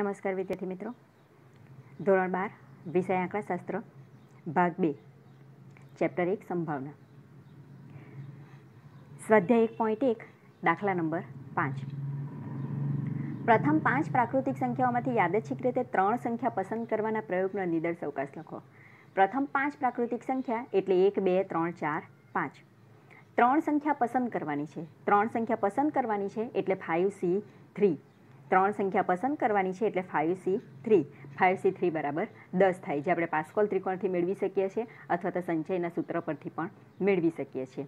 નમસ્કાર વિદ્યાર્થી મિત્રો ધોરણ બાર વિષય આંકડાશાસ્ત્ર ભાગ બે ચેપ્ટર એક સંભાવના સ્વાધ્યાય એક પોઈન્ટ એક દાખલા નંબર પાંચ પ્રથમ પાંચ પ્રાકૃતિક સંખ્યાઓમાંથી યાદચ્છિક રીતે ત્રણ સંખ્યા પસંદ કરવાના પ્રયોગનો નિદર્શ અવકાશ લખો પ્રથમ પાંચ પ્રાકૃતિક સંખ્યા એટલે એક બે ત્રણ ચાર પાંચ ત્રણ સંખ્યા પસંદ કરવાની છે ત્રણ સંખ્યા પસંદ કરવાની છે એટલે ફાઇવ સી થ્રી ત્રણ સંખ્યા પસંદ કરવાની છે એટલે five C three five C three બરાબર દસ થાય જે આપણે પાસ્કોલ ત્રિકોણથી મેળવી શકીએ છીએ અથવા તો સંચયના સૂત્ર પરથી પણ મેળવી શકીએ છીએ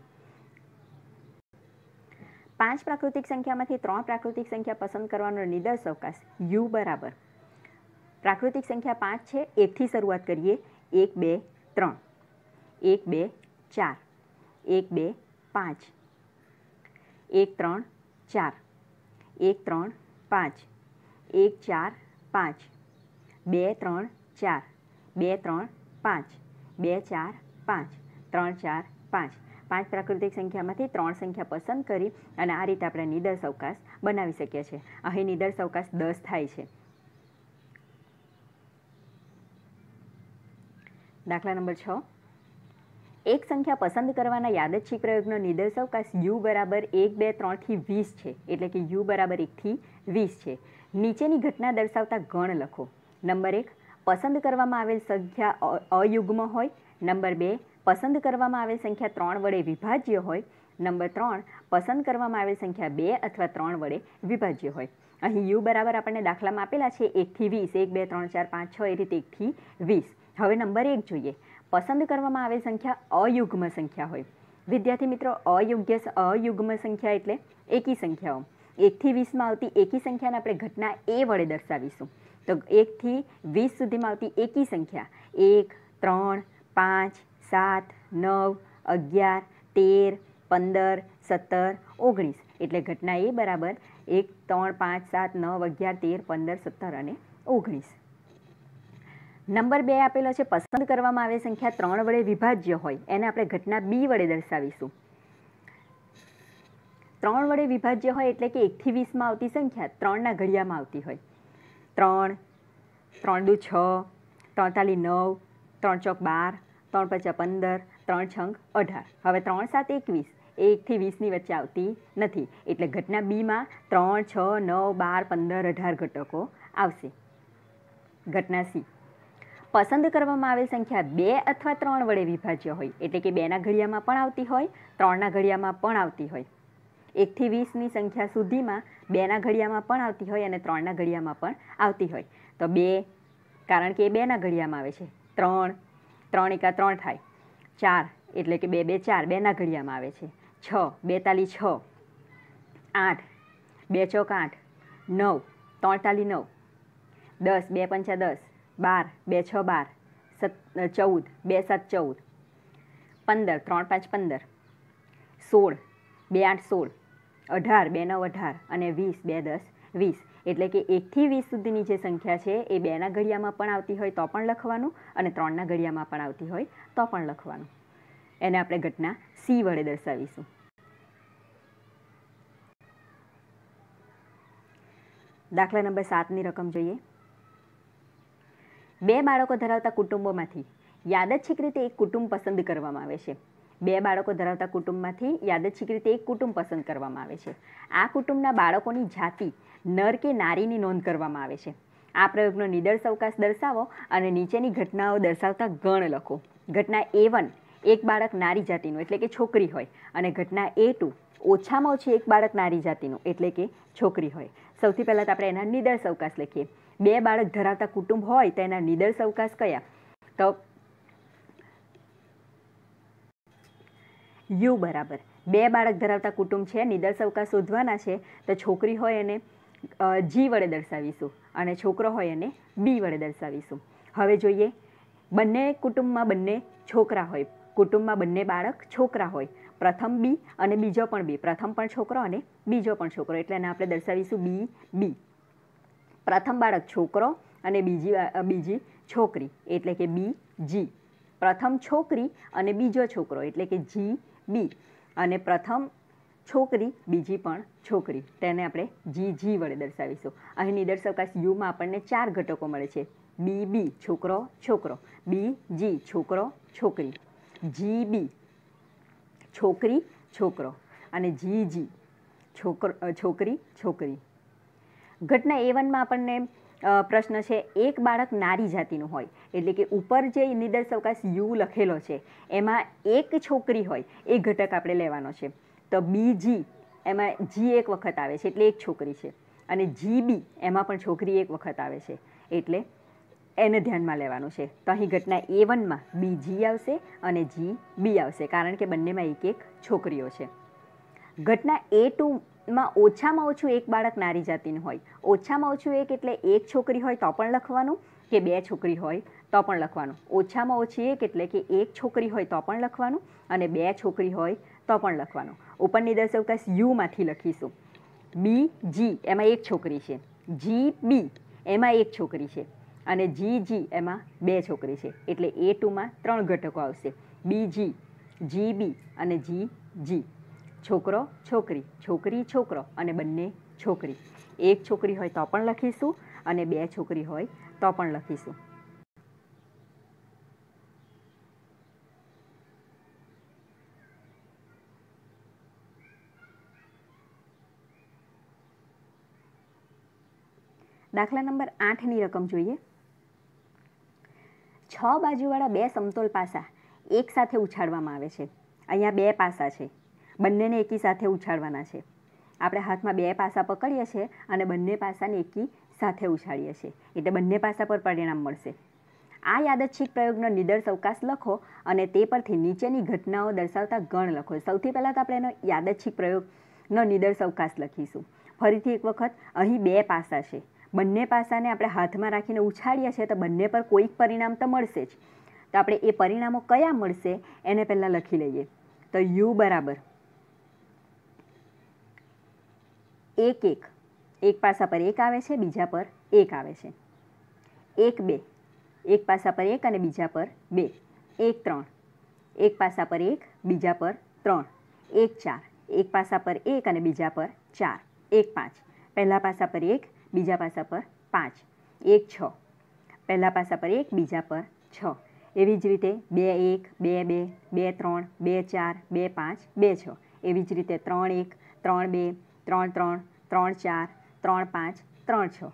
પાંચ પ્રાકૃતિક સંખ્યામાંથી ત્રણ પ્રાકૃતિક સંખ્યા પસંદ કરવાનો નિદર્શ અવકાશ યુ બરાબર પ્રાકૃતિક સંખ્યા પાંચ છે એકથી શરૂઆત કરીએ એક બે ત્રણ એક બે ચાર એક બે પાંચ એક ત્રણ ચાર એક ત્રણ પાંચ એક ચાર પાંચ બે ત્રણ ચાર બે ત્રણ પાંચ બે ચાર પાંચ ત્રણ ચાર પાંચ પાંચ પ્રાકૃતિક સંખ્યામાંથી ત્રણ સંખ્યા પસંદ કરી અને આ રીતે આપણે નિદર્શ અવકાશ બનાવી શકીએ છીએ અહીં નિદર્શ અવકાશ દસ થાય છે દાખલા નંબર છ એક સંખ્યા પસંદ કરવાના યાદચ્છિક પ્રયોગનો નિદર્શવકાશ યુ બરાબર એક બે ત્રણથી વીસ છે એટલે કે યુ બરાબર એકથી વીસ છે નીચેની ઘટના દર્શાવતા ગણ લખો નંબર એક પસંદ કરવામાં આવેલ સંખ્યા અયુગ્મ હોય નંબર બે પસંદ કરવામાં આવેલ સંખ્યા ત્રણ વડે વિભાજ્ય હોય નંબર ત્રણ પસંદ કરવામાં આવેલ સંખ્યા બે અથવા ત્રણ વડે વિભાજ્ય હોય અહીં યુ બરાબર આપણને દાખલામાં આપેલા છે એકથી વીસ એક બે ત્રણ ચાર પાંચ છ એ રીતે એકથી વીસ હવે નંબર એક જોઈએ પસંદ કરવામાં આવેલ સંખ્યા અયુગ્મ સંખ્યા હોય વિદ્યાર્થી મિત્રો અયોગ્ય અયુગ્મ સંખ્યા એટલે એકી સંખ્યાઓ એકથી વીસમાં આવતી એકી સંખ્યાને આપણે ઘટના એ વડે દર્શાવીશું તો એકથી વીસ સુધીમાં આવતી એકી સંખ્યા એક ત્રણ પાંચ સાત નવ અગિયાર તેર પંદર સત્તર ઓગણીસ એટલે ઘટના એ બરાબર એક ત્રણ પાંચ સાત નવ અગિયાર તેર પંદર સત્તર અને ઓગણીસ નંબર બે આપેલો છે પસંદ કરવામાં આવે સંખ્યા ત્રણ વડે વિભાજ્ય હોય એને આપણે ઘટના બી વડે દર્શાવીશું ત્રણ વડે વિભાજ્ય હોય એટલે કે એકથી વીસમાં આવતી સંખ્યા ત્રણના ઘડિયામાં આવતી હોય ત્રણ ત્રણ દુ છ ત્રણતાલી નવ ત્રણ ચોક બાર ત્રણ પચા પંદર ત્રણ છંક અઢાર હવે ત્રણ સાત એકવીસ એકથી વીસની વચ્ચે આવતી નથી એટલે ઘટના બીમાં ત્રણ છ નવ બાર પંદર અઢાર ઘટકો આવશે ઘટના સી પસંદ કરવામાં આવેલ સંખ્યા બે અથવા ત્રણ વડે વિભાજ્ય હોય એટલે કે બેના ઘડિયામાં પણ આવતી હોય ત્રણના ઘડિયામાં પણ આવતી હોય એકથી વીસની સંખ્યા સુધીમાં બેના ઘડિયામાં પણ આવતી હોય અને ત્રણના ઘડિયામાં પણ આવતી હોય તો બે કારણ કે એ બેના ઘડિયામાં આવે છે ત્રણ ત્રણ એકા ત્રણ થાય ચાર એટલે કે બે બે ચાર બેના ઘડિયામાં આવે છે છ બેતાલી છ આઠ બે ચોક આઠ નવ ત્રણતાલી નવ દસ બે પંચા દસ બાર બે છ બાર સત ચૌદ બે સાત ચૌદ પંદર ત્રણ પાંચ પંદર સોળ બે આઠ સોળ અઢાર બે નવ અઢાર અને વીસ બે દસ વીસ એટલે કે એકથી વીસ સુધીની જે સંખ્યા છે એ બેના ઘડિયામાં પણ આવતી હોય તો પણ લખવાનું અને ત્રણના ઘડિયામાં પણ આવતી હોય તો પણ લખવાનું એને આપણે ઘટના સી વડે દર્શાવીશું દાખલા નંબર સાતની રકમ જોઈએ બે બાળકો ધરાવતા કુટુંબોમાંથી યાદચ્છિક રીતે એક કુટુંબ પસંદ કરવામાં આવે છે બે બાળકો ધરાવતા કુટુંબમાંથી યાદચ્છિક રીતે એક કુટુંબ પસંદ કરવામાં આવે છે આ કુટુંબના બાળકોની જાતિ નર કે નારીની નોંધ કરવામાં આવે છે આ પ્રયોગનો નિદર્શ અવકાશ દર્શાવો અને નીચેની ઘટનાઓ દર્શાવતા ગણ લખો ઘટના એ વન એક બાળક નારી જાતિનું એટલે કે છોકરી હોય અને ઘટના એ ટુ ઓછામાં ઓછી એક બાળક નારી જાતિનું એટલે કે છોકરી હોય સૌથી પહેલાં તો આપણે એના નિદર્શ અવકાશ લખીએ બે બાળક ધરાવતા કુટુંબ હોય તેના નિદર્શ અવકાશ કયા તો યુ બરાબર બે બાળક ધરાવતા કુટુંબ છે નિદર્શ અવકાશ શોધવાના છે તો છોકરી હોય એને જી વડે દર્શાવીશું અને છોકરો હોય એને બી વડે દર્શાવીશું હવે જોઈએ બંને કુટુંબમાં બંને છોકરા હોય કુટુંબમાં બંને બાળક છોકરા હોય પ્રથમ બી અને બીજો પણ બી પ્રથમ પણ છોકરો અને બીજો પણ છોકરો એટલે એને આપણે દર્શાવીશું બી બી પ્રથમ બાળક છોકરો અને બીજી બીજી છોકરી એટલે કે બી જી પ્રથમ છોકરી અને બીજો છોકરો એટલે કે જી બી અને પ્રથમ છોકરી બીજી પણ છોકરી તેને આપણે જી જી વડે દર્શાવીશું અહીં નિદર્શકાશ યુમાં આપણને ચાર ઘટકો મળે છે બી બી છોકરો છોકરો બી જી છોકરો છોકરી જી બી છોકરી છોકરો અને જી જી છોકરો છોકરી છોકરી ઘટના એ વનમાં આપણને પ્રશ્ન છે એક બાળક નારી જાતિનું હોય એટલે કે ઉપર જે નિદર્શવકાશ યુ લખેલો છે એમાં એક છોકરી હોય એ ઘટક આપણે લેવાનો છે તો બીજી એમાં જી એક વખત આવે છે એટલે એક છોકરી છે અને જી બી એમાં પણ છોકરી એક વખત આવે છે એટલે એને ધ્યાનમાં લેવાનું છે તો અહીં ઘટના એ વનમાં બી જી આવશે અને જી બી આવશે કારણ કે બંનેમાં એક એક છોકરીઓ છે ઘટના એ ટુ માં ઓછામાં ઓછું એક બાળક નારી જાતિનું હોય ઓછામાં ઓછું એક એટલે એક છોકરી હોય તો પણ લખવાનું કે બે છોકરી હોય તો પણ લખવાનું ઓછામાં ઓછી એક એટલે કે એક છોકરી હોય તો પણ લખવાનું અને બે છોકરી હોય તો પણ લખવાનું ઉપરની દસ અવકાશ યુમાંથી લખીશું બી જી એમાં એક છોકરી છે જી બી એમાં એક છોકરી છે અને જી જી એમાં બે છોકરી છે એટલે એ ટુમાં ત્રણ ઘટકો આવશે બી જી જી બી અને જી જી છોકરો છોકરી છોકરી છોકરો અને બંને છોકરી એક છોકરી હોય તો પણ લખીશું અને બે છોકરી હોય તો પણ લખીશું દાખલા નંબર આઠની રકમ જોઈએ છ બાજુવાળા બે સમતોલ પાસા એકસાથે ઉછાળવામાં આવે છે અહીંયા બે પાસા છે બંનેને એકી સાથે ઉછાળવાના છે આપણે હાથમાં બે પાસા પકડીએ છીએ અને બંને પાસાને એકી સાથે ઉછાળીએ છીએ એટલે બંને પાસા પર પરિણામ મળશે આ યાદચ્છિક પ્રયોગનો નિદર્શ અવકાશ લખો અને તે પરથી નીચેની ઘટનાઓ દર્શાવતા ગણ લખો સૌથી પહેલાં તો આપણે એનો યાદચ્છિક પ્રયોગનો નિદર્શ અવકાશ લખીશું ફરીથી એક વખત અહીં બે પાસા છે બંને પાસાને આપણે હાથમાં રાખીને ઉછાળીએ છીએ તો બંને પર કોઈક પરિણામ તો મળશે જ તો આપણે એ પરિણામો કયા મળશે એને પહેલાં લખી લઈએ તો યુ બરાબર એક એક એક પાસા પર એક આવે છે બીજા પર એક આવે છે એક બે એક પાસા પર એક અને બીજા પર બે એક ત્રણ એક પાસા પર એક બીજા પર ત્રણ એક ચાર એક પાસા પર એક અને બીજા પર ચાર એક પાંચ પહેલા પાસા પર એક બીજા પાસા પર પાંચ એક છ પહેલા પાસા પર એક બીજા પર છ એવી જ રીતે બે એક બે બે બે ત્રણ બે ચાર બે પાંચ બે છ એવી જ રીતે ત્રણ એક ત્રણ બે ત્રણ ત્રણ ત્રણ ચાર ત્રણ પાંચ ત્રણ છ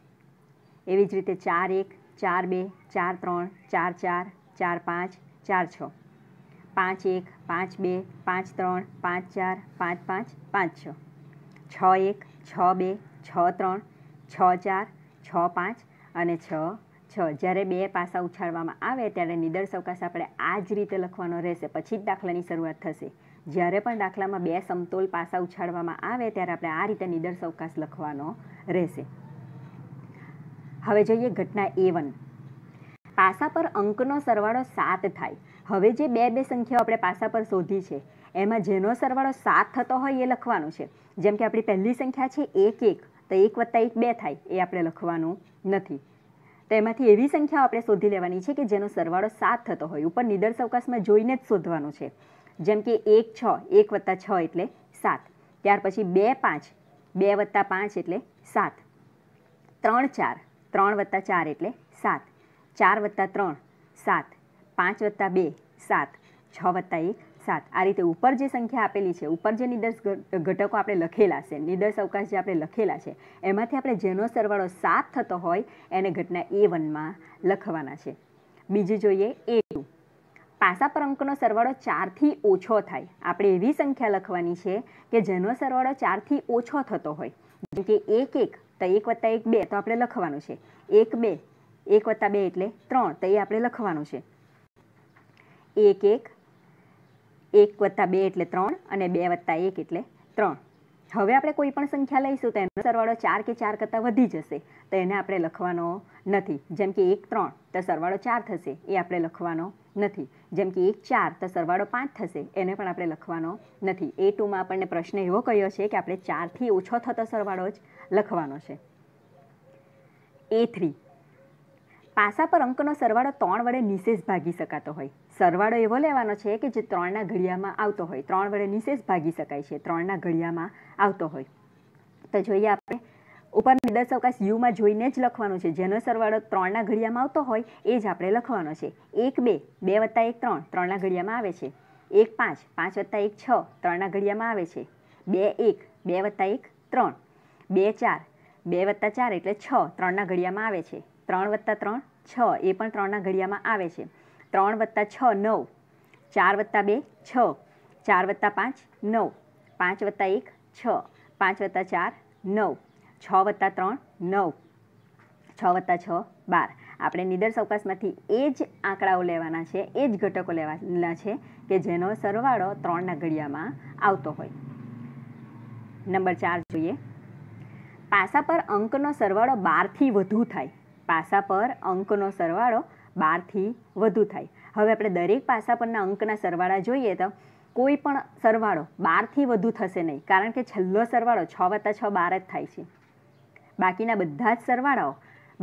એવી જ રીતે ચાર એક ચાર બે ચાર ત્રણ ચાર ચાર ચાર પાંચ ચાર છ પાંચ એક પાંચ બે પાંચ ત્રણ પાંચ ચાર પાંચ પાંચ પાંચ છ છ એક છ બે છ ત્રણ છ ચાર છ પાંચ અને છ છ જ્યારે બે પાસા ઉછાળવામાં આવે ત્યારે નિદર્શવકાશ આપણે આ જ રીતે લખવાનો રહેશે પછી જ દાખલાની શરૂઆત થશે જ્યારે પણ દાખલામાં બે સમતોલ પાસા ઉછાળવામાં આવે ત્યારે આપણે આ રીતે નિદર્શવકાશ લખવાનો રહેશે હવે જોઈએ ઘટના એ વન પાસા પર અંકનો સરવાળો સાત થાય હવે જે બે બે સંખ્યાઓ આપણે પાસા પર શોધી છે એમાં જેનો સરવાળો સાત થતો હોય એ લખવાનો છે જેમ કે આપણી પહેલી સંખ્યા છે એક એક તો એક વત્તા એક બે થાય એ આપણે લખવાનું નથી તેમાંથી એવી સંખ્યાઓ આપણે શોધી લેવાની છે કે જેનો સરવાળો સાત થતો હોય ઉપર નિદર્શ અવકાશમાં જોઈને જ શોધવાનો છે જેમ કે એક છ એક વત્તા છ એટલે સાત ત્યાર પછી બે પાંચ બે વત્તા પાંચ એટલે સાત ત્રણ ચાર ત્રણ વત્તા ચાર એટલે સાત ચાર વત્તા ત્રણ સાત પાંચ વત્તા બે સાત છ વત્તા એક સાત આ રીતે ઉપર જે સંખ્યા આપેલી છે ઉપર જે નિદર્શ ઘટકો આપણે લખેલા છે નિદર્શ અવકાશ જે આપણે લખેલા છે એમાંથી આપણે જેનો સરવાળો સાત થતો હોય એને ઘટના એ વનમાં લખવાના છે બીજું જોઈએ એ ટુ પાસા પર અંકનો સરવાળો ચારથી ઓછો થાય આપણે એવી સંખ્યા લખવાની છે કે જેનો સરવાળો ચારથી ઓછો થતો હોય જેમ કે એક એક તો એક વત્તા એક બે તો આપણે લખવાનું છે એક બે એક વત્તા બે એટલે ત્રણ તો એ આપણે લખવાનું છે એક એક એક વત્તા બે એટલે ત્રણ અને બે વત્તા એક એટલે ત્રણ હવે આપણે કોઈ પણ સંખ્યા લઈશું તો એનો સરવાળો ચાર કે ચાર કરતાં વધી જશે તો એને આપણે લખવાનો નથી જેમ કે એક ત્રણ તો સરવાળો ચાર થશે એ આપણે લખવાનો નથી જેમ કે એક ચાર તો સરવાળો પાંચ થશે એને પણ આપણે લખવાનો નથી એ ટુમાં આપણને પ્રશ્ન એવો કહ્યો છે કે આપણે ચારથી ઓછો થતો સરવાળો જ લખવાનો છે એ થ્રી પાસા પર અંકનો સરવાળો ત્રણ વડે નિશેષ ભાગી શકાતો હોય સરવાળો એવો લેવાનો છે કે જે ત્રણના ઘડિયામાં આવતો હોય ત્રણ વડે નિશેષ ભાગી શકાય છે ત્રણના ઘડિયામાં આવતો હોય તો જોઈએ આપણે ઉપરની દસ અવકાશ યુમાં જોઈને જ લખવાનું છે જેનો સરવાળો ત્રણના ઘડિયામાં આવતો હોય એ જ આપણે લખવાનો છે એક બે બે વત્તા એક ત્રણ ત્રણના ઘડિયામાં આવે છે એક પાંચ પાંચ વત્તા એક છ ત્રણના ઘડિયામાં આવે છે બે એક બે વત્તા એક ત્રણ બે ચાર બે વત્તા ચાર એટલે છ ત્રણના ઘડિયામાં આવે છે ત્રણ વત્તા ત્રણ છ એ પણ ત્રણના ઘડિયામાં આવે છે ત્રણ વત્તા છ નવ ચાર વત્તા બે છ ચાર વત્તા પાંચ નવ પાંચ વત્તા એક છ પાંચ વત્તા ચાર નવ છ વત્તા ત્રણ નવ છ વત્તા છ બાર આપણે નિદર અવકાશમાંથી એ જ આંકડાઓ લેવાના છે એ જ ઘટકો લેવાના છે કે જેનો સરવાળો ત્રણના ઘડિયામાં આવતો હોય નંબર ચાર જોઈએ પાસા પર અંકનો સરવાળો બારથી વધુ થાય પાસા પર અંકનો સરવાળો બારથી વધુ થાય હવે આપણે દરેક પાસા પરના અંકના સરવાળા જોઈએ તો કોઈ પણ સરવાળો બારથી વધુ થશે નહીં કારણ કે છેલ્લો સરવાળો છ વત્તા છ બાર જ થાય છે બાકીના બધા જ સરવાળાઓ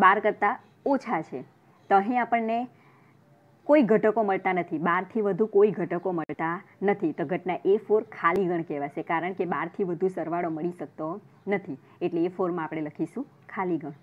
બાર કરતાં ઓછા છે તો અહીં આપણને કોઈ ઘટકો મળતા નથી બારથી વધુ કોઈ ઘટકો મળતા નથી તો ઘટના એ ફોર ખાલી ગણ કહેવાશે કારણ કે બારથી વધુ સરવાળો મળી શકતો નથી એટલે એ ફોરમાં આપણે લખીશું ખાલી ગણ